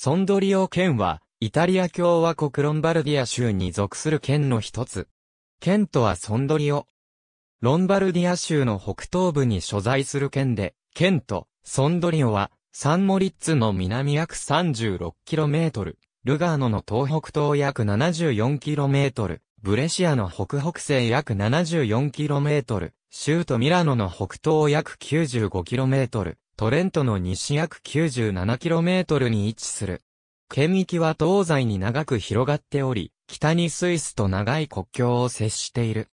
ソンドリオ県は、イタリア共和国ロンバルディア州に属する県の一つ。県とはソンドリオ。ロンバルディア州の北東部に所在する県で、県とソンドリオは、サンモリッツの南約 36km、ルガーノの東北東約 74km、ブレシアの北北西約 74km、州都ミラノの北東約 95km、トレントの西約 97km に位置する。県域は東西に長く広がっており、北にスイスと長い国境を接している。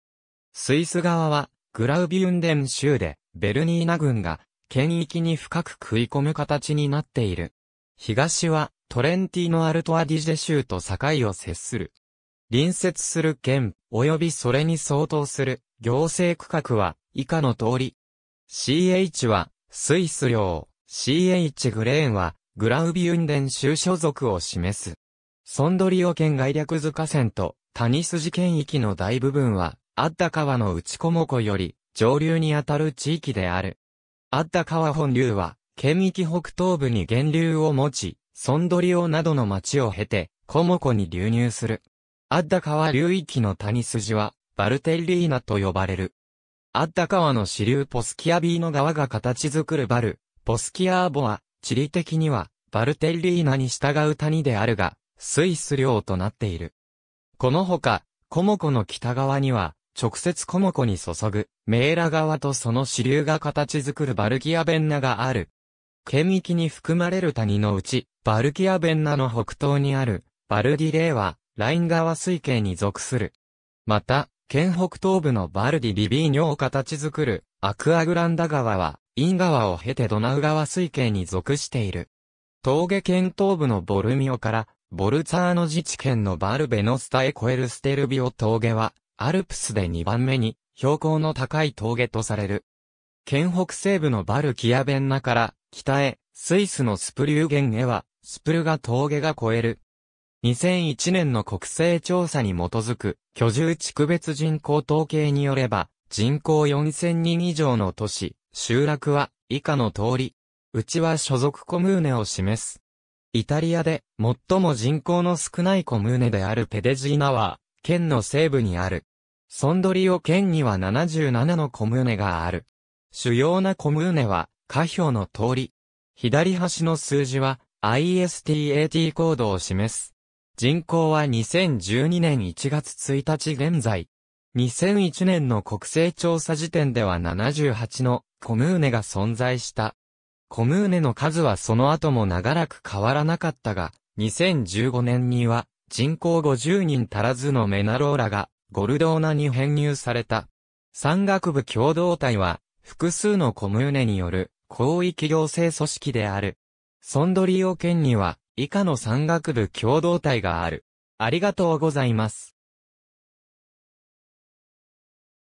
スイス側は、グラウビュンデン州で、ベルニーナ軍が、県域に深く食い込む形になっている。東は、トレンティーノ・アルトアディジェ州と境を接する。隣接する県、及びそれに相当する、行政区画は、以下の通り。CH は、スイス領 CH グレーンはグラウビウンデン州所属を示す。ソンドリオ県外略図河川と谷筋県域の大部分はアッダ川の内コモ湖より上流にあたる地域である。アッダ川本流は県域北東部に源流を持ち、ソンドリオなどの町を経てコモ湖に流入する。アッダ川流域の谷筋はバルテリーナと呼ばれる。あった川の支流ポスキアビーの川が形作るバル、ポスキアーボは、地理的には、バルテリーナに従う谷であるが、スイス領となっている。このほか、コモコの北側には、直接コモコに注ぐ、メーラ川とその支流が形作るバルキアベンナがある。県域に含まれる谷のうち、バルキアベンナの北東にある、バルディレーは、ライン川水系に属する。また、県北東部のバルディ・リビーニョを形作るアクアグランダ川は、イン川を経てドナウ川水系に属している。峠県東部のボルミオから、ボルツァーノ自治県のバルベノスタへ越えるステルビオ峠は、アルプスで2番目に、標高の高い峠とされる。県北西部のバルキアベンナから、北へ、スイスのスプリューゲンへは、スプルガ峠が越える、2001年の国勢調査に基づく居住地区別人口統計によれば、人口4000人以上の都市、集落は以下の通り、うちは所属コムーネを示す。イタリアで最も人口の少ないコムーネであるペデジーナは、県の西部にある。ソンドリオ県には77のコムーネがある。主要なコムーネは、下表の通り。左端の数字は、ISTAT コードを示す。人口は2012年1月1日現在。2001年の国勢調査時点では78のコムーネが存在した。コムーネの数はその後も長らく変わらなかったが、2015年には人口50人足らずのメナローラがゴルドーナに編入された。山岳部共同体は複数のコムーネによる広域行政組織である。ソンドリオ県には以下の山岳部共同体がある。ありがとうございます。